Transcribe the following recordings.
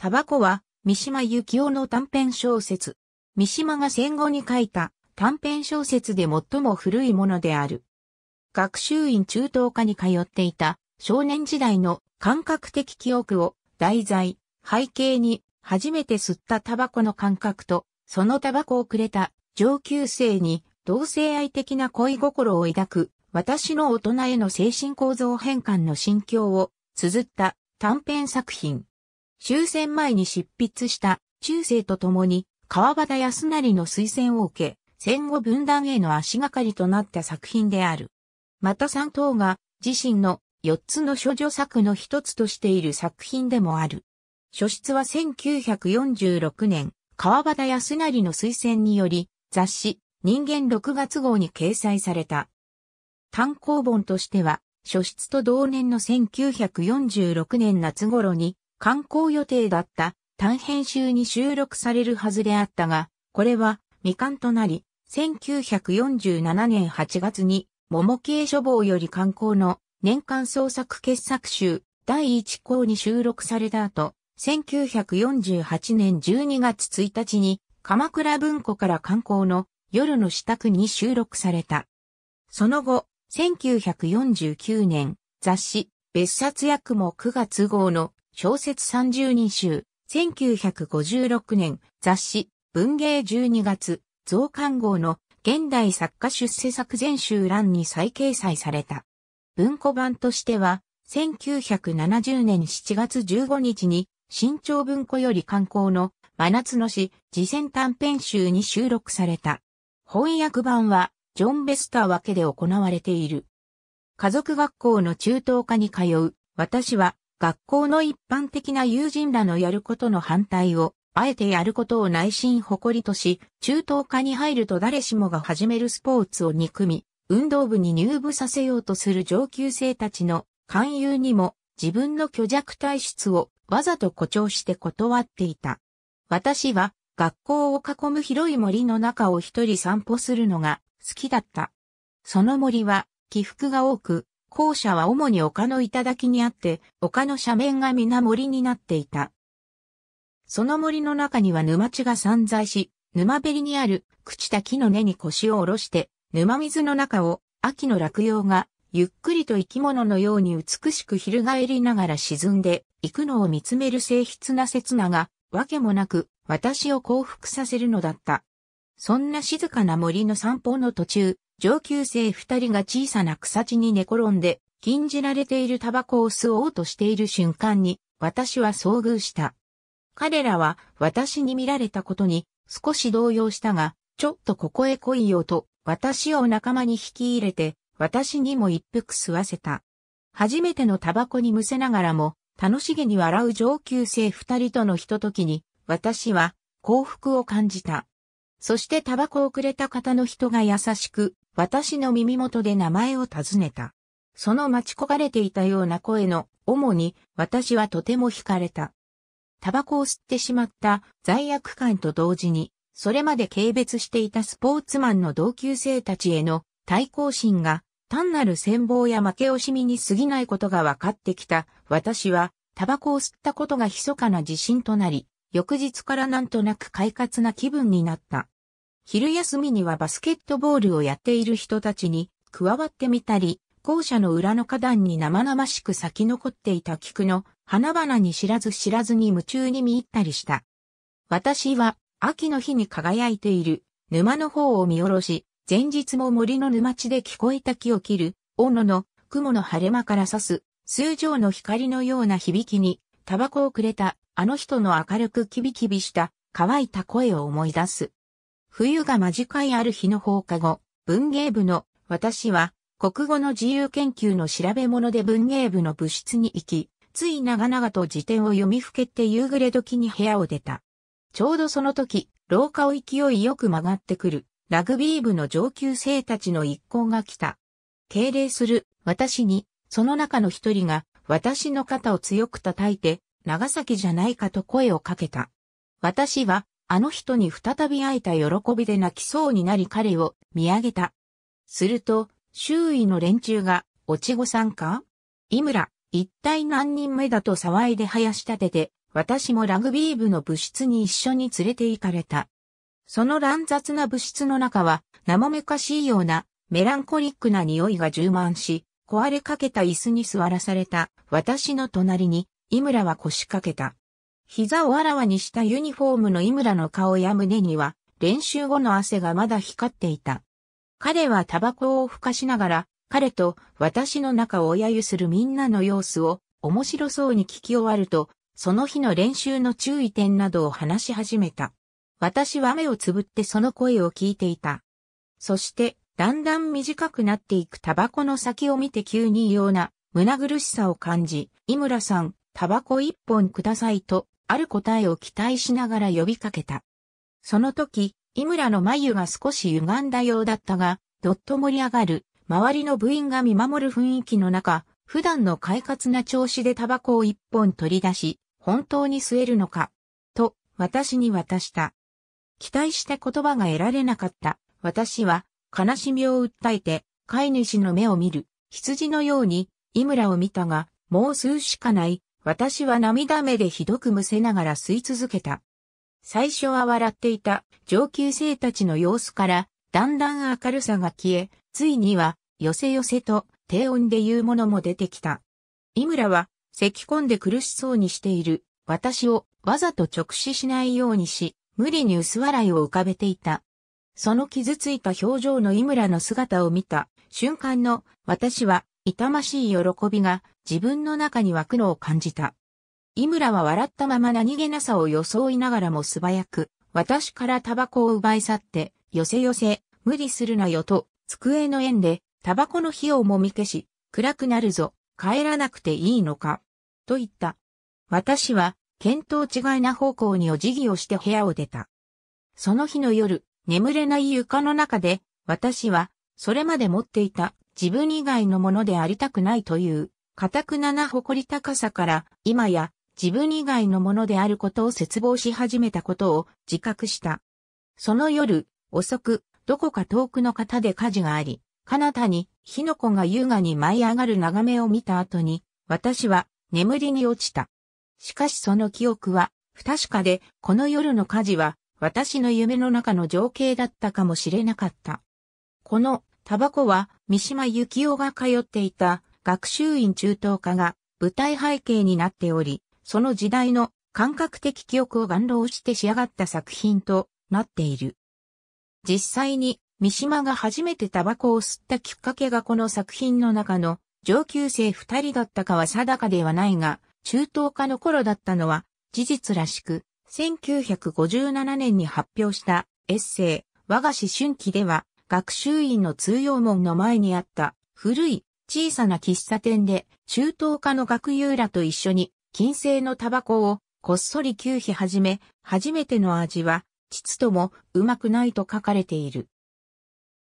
タバコは、三島由紀夫の短編小説。三島が戦後に書いた短編小説で最も古いものである。学習院中等科に通っていた少年時代の感覚的記憶を題材、背景に初めて吸ったタバコの感覚と、そのタバコをくれた上級生に同性愛的な恋心を抱く私の大人への精神構造変換の心境を綴った短編作品。終戦前に執筆した中世と共に川端康成の推薦を受け、戦後分断への足がかりとなった作品である。また三等が自身の4つの処女作の一つとしている作品でもある。初出は1946年、川端康成の推薦により、雑誌、人間6月号に掲載された。単行本としては、初出と同年の1946年夏頃に観光予定だった短編集に収録されるはずであったが、これは未刊となり、1947年8月に、桃系書房より観光の年間創作傑作集第1項に収録された後、1948年12月1日に鎌倉文庫から観光の夜の支度に収録された。その後、1949年雑誌別冊役も9月号の小説30人集、1956年、雑誌、文芸12月、増刊号の現代作家出世作全集欄に再掲載された。文庫版としては、1970年7月15日に、新潮文庫より刊行の真夏の詩、次戦短編集に収録された。翻訳版は、ジョン・ベスター分けで行われている。家族学校の中等科に通う、私は、学校の一般的な友人らのやることの反対を、あえてやることを内心誇りとし、中等科に入ると誰しもが始めるスポーツを憎み、運動部に入部させようとする上級生たちの勧誘にも自分の虚弱体質をわざと誇張して断っていた。私は学校を囲む広い森の中を一人散歩するのが好きだった。その森は起伏が多く、校舎は主に丘の頂にあって、丘の斜面が皆森になっていた。その森の中には沼地が散在し、沼べりにある朽ちた木の根に腰を下ろして、沼水の中を秋の落葉がゆっくりと生き物のように美しく翻りながら沈んで行くのを見つめる静筆な刹那が、わけもなく私を降伏させるのだった。そんな静かな森の散歩の途中、上級生二人が小さな草地に寝転んで、禁じられているタバコを吸おうとしている瞬間に、私は遭遇した。彼らは私に見られたことに少し動揺したが、ちょっとここへ来いよと、私を仲間に引き入れて、私にも一服吸わせた。初めてのタバコにむせながらも、楽しげに笑う上級生二人とのひとときに、私は幸福を感じた。そしてタバコをくれた方の人が優しく、私の耳元で名前を尋ねた。その待ち焦がれていたような声の、主に、私はとても惹かれた。タバコを吸ってしまった罪悪感と同時に、それまで軽蔑していたスポーツマンの同級生たちへの対抗心が、単なる戦望や負け惜しみに過ぎないことが分かってきた。私は、タバコを吸ったことが密かな自信となり、翌日からなんとなく快活な気分になった。昼休みにはバスケットボールをやっている人たちに加わってみたり、校舎の裏の花壇に生々しく咲き残っていた菊の花々に知らず知らずに夢中に見入ったりした。私は秋の日に輝いている沼の方を見下ろし、前日も森の沼地で聞こえた木を切る、斧の雲の晴れ間から差す、数畳の光のような響きに、タバコをくれた、あの人の明るくキビキビした、乾いた声を思い出す。冬が間近いある日の放課後、文芸部の私は国語の自由研究の調べ物で文芸部の部室に行き、つい長々と辞典を読みふけて夕暮れ時に部屋を出た。ちょうどその時、廊下を勢いよく曲がってくる、ラグビー部の上級生たちの一行が来た。敬礼する、私に、その中の一人が、私の肩を強く叩いて、長崎じゃないかと声をかけた。私は、あの人に再び会えた喜びで泣きそうになり彼を見上げた。すると、周囲の連中が、落ち子さんか井村、一体何人目だと騒いで生やし立てて、私もラグビー部の部室に一緒に連れて行かれた。その乱雑な部室の中は、生めかしいような、メランコリックな匂いが充満し、壊れかけた椅子に座らされた、私の隣に、井村は腰掛けた。膝をあらわにしたユニフォームの井村の顔や胸には、練習後の汗がまだ光っていた。彼はタバコをふかしながら、彼と私の中を揶揄するみんなの様子を面白そうに聞き終わると、その日の練習の注意点などを話し始めた。私は目をつぶってその声を聞いていた。そして、だんだん短くなっていくタバコの先を見て急に異様な胸苦しさを感じ、井村さん、タバコ一本くださいとある答えを期待しながら呼びかけた。その時、井村の眉が少し歪んだようだったが、どっと盛り上がる、周りの部員が見守る雰囲気の中、普段の快活な調子でタバコを一本取り出し、本当に吸えるのか、と、私に渡した。期待した言葉が得られなかった。私は、悲しみを訴えて、飼い主の目を見る、羊のように、井村を見たが、もう吸うしかない、私は涙目でひどくむせながら吸い続けた。最初は笑っていた上級生たちの様子から、だんだん明るさが消え、ついには、よせよせと低音で言うものも出てきた。井村は、咳き込んで苦しそうにしている、私をわざと直視しないようにし、無理に薄笑いを浮かべていた。その傷ついた表情の井村の姿を見た瞬間の私は痛ましい喜びが自分の中には苦のを感じた。井村は笑ったまま何気なさを装いながらも素早く、私からタバコを奪い去って、よせよせ、無理するなよと、机の縁で、タバコの火をもみ消し、暗くなるぞ、帰らなくていいのか、と言った。私は、見当違いな方向にお辞儀をして部屋を出た。その日の夜、眠れない床の中で、私は、それまで持っていた自分以外のものでありたくないという固くなな誇り高さから、今や自分以外のものであることを絶望し始めたことを自覚した。その夜、遅く、どこか遠くの方で火事があり、彼方に火の粉が優雅に舞い上がる眺めを見た後に、私は眠りに落ちた。しかしその記憶は不確かで、この夜の火事は私の夢の中の情景だったかもしれなかった。このタバコは三島由紀夫が通っていた学習院中等科が舞台背景になっており、その時代の感覚的記憶を元老して仕上がった作品となっている。実際に三島が初めてタバコを吸ったきっかけがこの作品の中の上級生二人だったかは定かではないが、中等科の頃だったのは事実らしく、1957年に発表したエッセイ、我が思春期では、学習院の通用門の前にあった古い小さな喫茶店で、中東科の学友らと一緒に、金星のタバコを、こっそり給費始め、初めての味は、膣とも、うまくないと書かれている。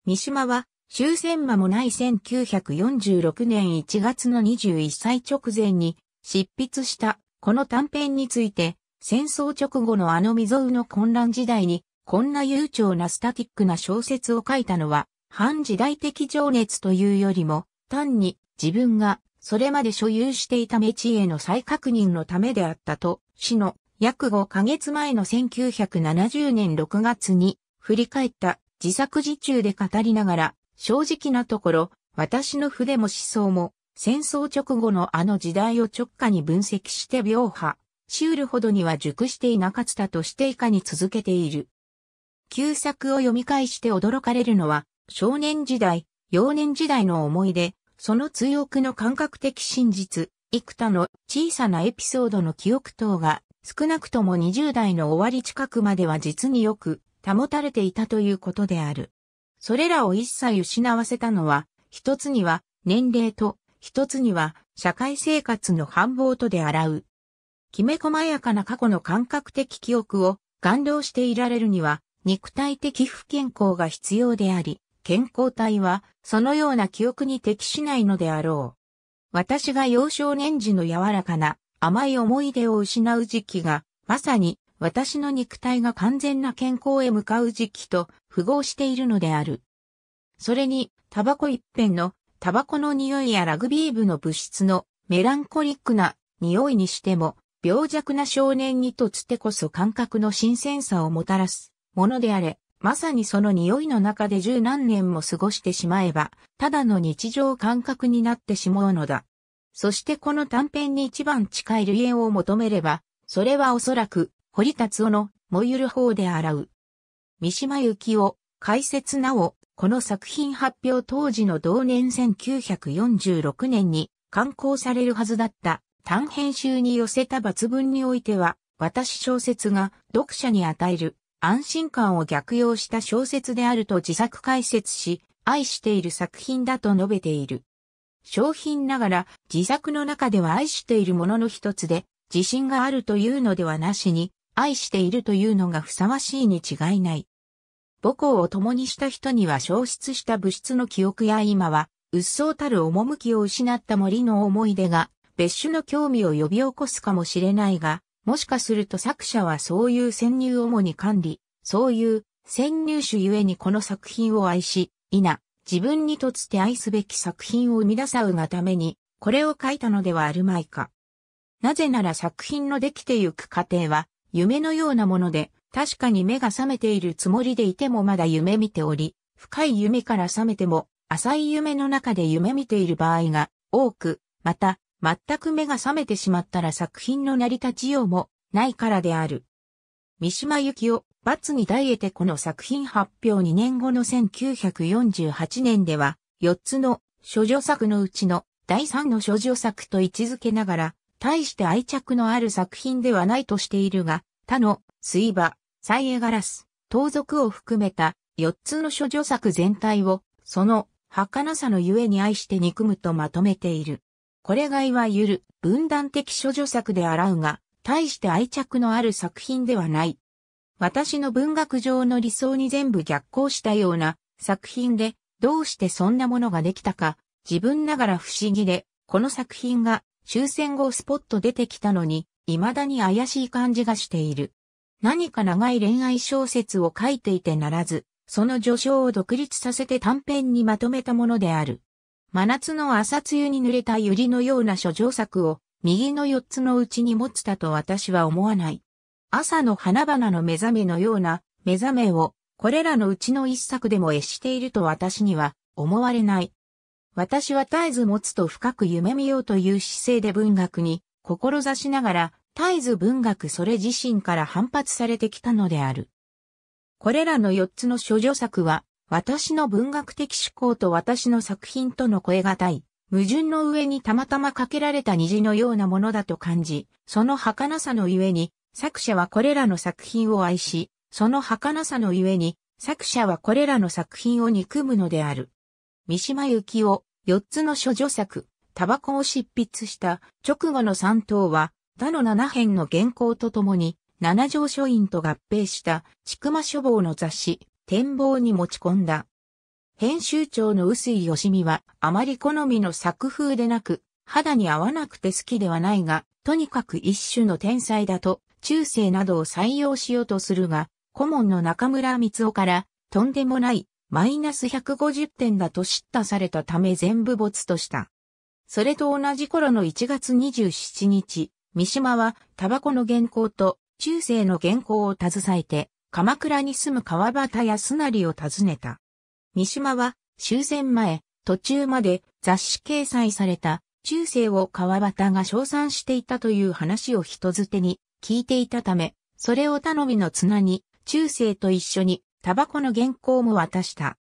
三島は、終戦間もない1946年1月の21歳直前に、執筆した、この短編について、戦争直後のあの未曾有の混乱時代に、こんな悠長なスタティックな小説を書いたのは、反時代的情熱というよりも、単に自分がそれまで所有していたメチへの再確認のためであったと、死の約5ヶ月前の1970年6月に振り返った自作自中で語りながら、正直なところ、私の筆も思想も戦争直後のあの時代を直下に分析して描破、しうるほどには熟していなかったとして以下に続けている。旧作を読み返して驚かれるのは、少年時代、幼年時代の思い出、その追憶の感覚的真実、幾多の小さなエピソードの記憶等が少なくとも20代の終わり近くまでは実によく保たれていたということである。それらを一切失わせたのは、一つには年齢と、一つには社会生活の繁忙とで洗う。きめ細やかな過去の感覚的記憶を感動していられるには、肉体的不健康が必要であり、健康体は、そのような記憶に適しないのであろう。私が幼少年時の柔らかな甘い思い出を失う時期が、まさに私の肉体が完全な健康へ向かう時期と符合しているのである。それに、タバコ一辺のタバコの匂いやラグビー部の物質のメランコリックな匂いにしても、病弱な少年にとつてこそ感覚の新鮮さをもたらすものであれ、まさにその匂いの中で十何年も過ごしてしまえば、ただの日常感覚になってしまうのだ。そしてこの短編に一番近い類縁を求めれば、それはおそらく、堀達夫の燃ゆる方で洗う。三島由紀夫、解説なお、この作品発表当時の同年1946年に刊行されるはずだった短編集に寄せた抜文においては、私小説が読者に与える安心感を逆用した小説であると自作解説し、愛している作品だと述べている。商品ながら自作の中では愛しているものの一つで、自信があるというのではなしに、愛しているというのがふさわしいに違いない。母校を共にした人には消失した物質の記憶や今は、鬱蒼たる趣を失った森の思い出が、別種の興味を呼び起こすかもしれないが、もしかすると作者はそういう潜入を主に管理、そういう潜入主ゆえにこの作品を愛し、否、自分にとって愛すべき作品を生み出さうがために、これを書いたのではあるまいか。なぜなら作品のできてゆく過程は、夢のようなもので、確かに目が覚めているつもりでいてもまだ夢見ており、深い夢から覚めても、浅い夢の中で夢見ている場合が多く、また、全く目が覚めてしまったら作品の成り立ちようもないからである。三島由紀夫、罰に耐えてこの作品発表2年後の1948年では、4つの諸女作のうちの第3の諸女作と位置づけながら、大して愛着のある作品ではないとしているが、他の水場、イエガラス、盗賊を含めた4つの諸女作全体を、その儚さのゆえに愛して憎むとまとめている。これがいわゆる分断的諸女作であらうが、大して愛着のある作品ではない。私の文学上の理想に全部逆行したような作品で、どうしてそんなものができたか、自分ながら不思議で、この作品が終戦後スポット出てきたのに、未だに怪しい感じがしている。何か長い恋愛小説を書いていてならず、その序章を独立させて短編にまとめたものである。真夏の朝露に濡れた百合のような諸女作を、右の四つのうちに持つたと私は思わない。朝の花々の目覚めのような目覚めを、これらのうちの一作でも越していると私には思われない。私は絶えず持つと深く夢見ようという姿勢で文学に志しながら、絶えず文学それ自身から反発されてきたのである。これらの四つの諸女作は、私の文学的思考と私の作品との声がたい、矛盾の上にたまたまかけられた虹のようなものだと感じ、その儚さのゆえに、作者はこれらの作品を愛し、その儚さのゆえに、作者はこれらの作品を憎むのである。三島由紀夫、四つの諸女作、タバコを執筆した直後の三等は、他の七編の原稿とともに、七条書院と合併した、ちくま書房の雑誌、展望に持ち込んだ。編集長の薄井義美はあまり好みの作風でなく、肌に合わなくて好きではないが、とにかく一種の天才だと、中世などを採用しようとするが、顧問の中村光夫から、とんでもない、マイナス150点だと叱咤されたため全部没とした。それと同じ頃の1月27日、三島はタバコの原稿と中世の原稿を携えて鎌倉に住む川端康成を訪ねた。三島は終戦前、途中まで雑誌掲載された中世を川端が称賛していたという話を人づてに聞いていたため、それを頼みの綱に中世と一緒にタバコの原稿も渡した。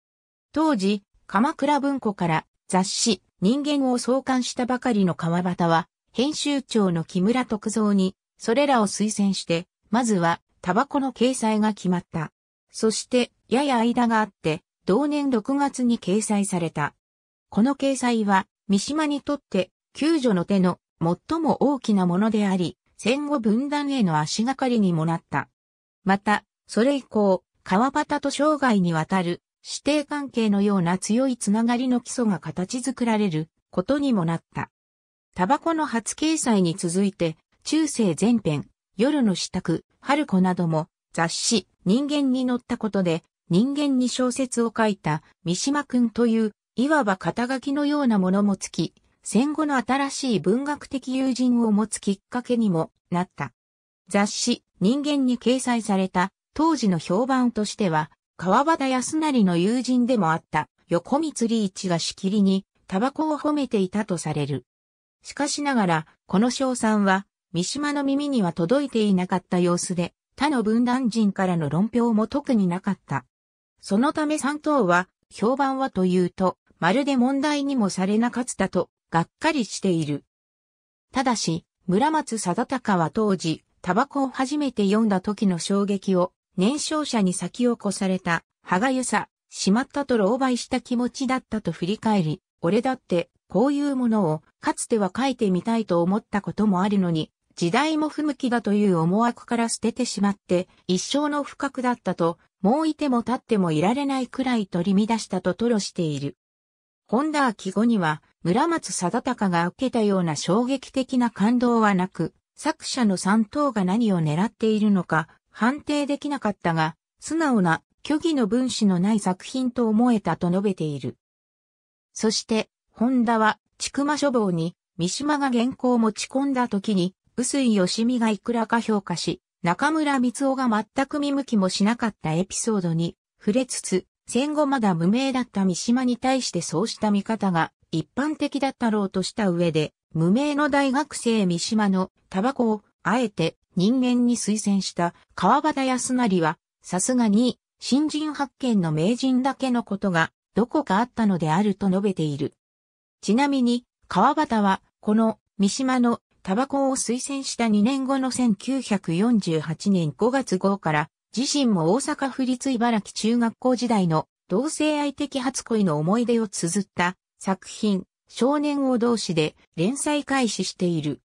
当時、鎌倉文庫から雑誌人間を創刊したばかりの川端は、編集長の木村徳造に、それらを推薦して、まずはタバコの掲載が決まった。そして、やや間があって、同年6月に掲載された。この掲載は、三島にとって、救助の手の最も大きなものであり、戦後分断への足がかりにもなった。また、それ以降、川端と生涯にわたる指定関係のような強いつながりの基礎が形作られることにもなった。タバコの初掲載に続いて、中世前編、夜の支度、春子なども雑誌、人間に載ったことで、人間に小説を書いた三島くんという、いわば肩書きのようなものもつき、戦後の新しい文学的友人を持つきっかけにもなった。雑誌、人間に掲載された当時の評判としては、川端康成の友人でもあった横光利一がしきりにタバコを褒めていたとされる。しかしながら、この賞賛は三島の耳には届いていなかった様子で、他の分断人からの論評も特になかった。そのため三党は、評判はというと、まるで問題にもされなかったと、がっかりしている。ただし、村松貞隆は当時、タバコを初めて読んだ時の衝撃を、年少者に先を越された、歯がゆさ、しまったと狼狽した気持ちだったと振り返り、俺だって、こういうものを、かつては書いてみたいと思ったこともあるのに、時代も不向きだという思惑から捨ててしまって、一生の不覚だったと、もういても立ってもいられないくらい取り乱したと吐露している。本田秋後には、村松定隆が受けたような衝撃的な感動はなく、作者の三等が何を狙っているのか、判定できなかったが、素直な虚偽の分子のない作品と思えたと述べている。そして、ホンダは、千曲書房に、三島が原稿を持ち込んだ時に、薄井しみがいくらか評価し、中村光雄が全く見向きもしなかったエピソードに触れつつ、戦後まだ無名だった三島に対してそうした見方が一般的だったろうとした上で、無名の大学生三島のタバコをあえて人間に推薦した川端康成は、さすがに新人発見の名人だけのことがどこかあったのであると述べている。ちなみに川端はこの三島のタバコを推薦した2年後の1948年5月号から自身も大阪府立茨城中学校時代の同性愛的初恋の思い出を綴った作品少年王同士で連載開始している。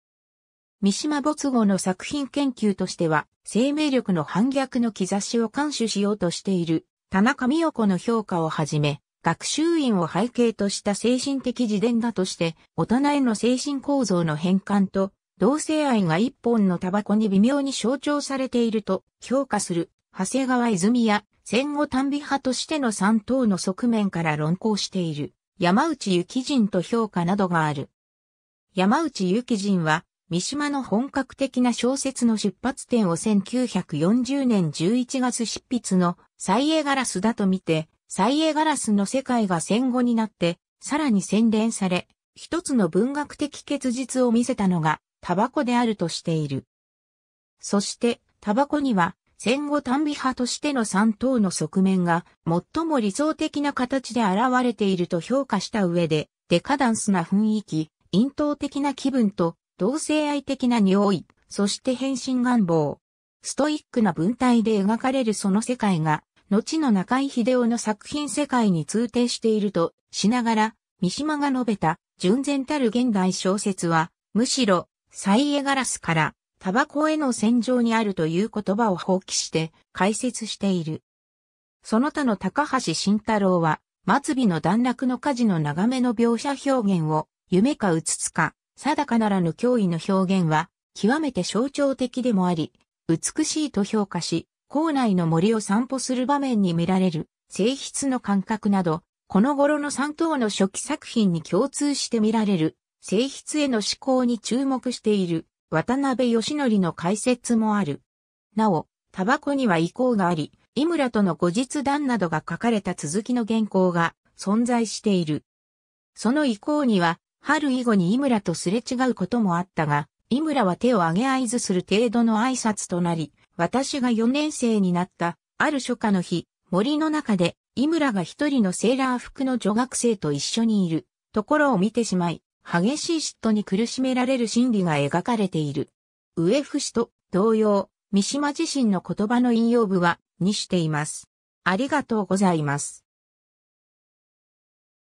三島没後の作品研究としては生命力の反逆の兆しを監視しようとしている田中美代子の評価をはじめ学習院を背景とした精神的自伝だとして、大人への精神構造の変換と、同性愛が一本のタバコに微妙に象徴されていると評価する、長谷川泉や戦後短美派としての三党の側面から論考している、山内幸人と評価などがある。山内幸人は、三島の本格的な小説の出発点を1940年11月執筆の再映ガラスだと見て、再エガラスの世界が戦後になって、さらに洗練され、一つの文学的結実を見せたのが、タバコであるとしている。そして、タバコには、戦後単美派としての三等の側面が、最も理想的な形で現れていると評価した上で、デカダンスな雰囲気、陰頭的な気分と、同性愛的な匂い、そして変身願望。ストイックな文体で描かれるその世界が、後の中井秀夫の作品世界に通底しているとしながら、三島が述べた純然たる現代小説は、むしろ、イエガラスから、タバコへの戦場にあるという言葉を放棄して解説している。その他の高橋慎太郎は、末尾の段落の火事の長めの描写表現を、夢かうつつか、定かならぬ脅威の表現は、極めて象徴的でもあり、美しいと評価し、校内の森を散歩する場面に見られる性質の感覚など、この頃の3等の初期作品に共通して見られる性質への思考に注目している渡辺義則の解説もある。なお、タバコには意向があり、井村との後日談などが書かれた続きの原稿が存在している。その意向には、春以後に井村とすれ違うこともあったが、井村は手を挙げ合図する程度の挨拶となり、私が4年生になった、ある初夏の日、森の中で、井村が一人のセーラー服の女学生と一緒にいる、ところを見てしまい、激しい嫉妬に苦しめられる心理が描かれている。上伏と同様、三島自身の言葉の引用部は、にしています。ありがとうございます。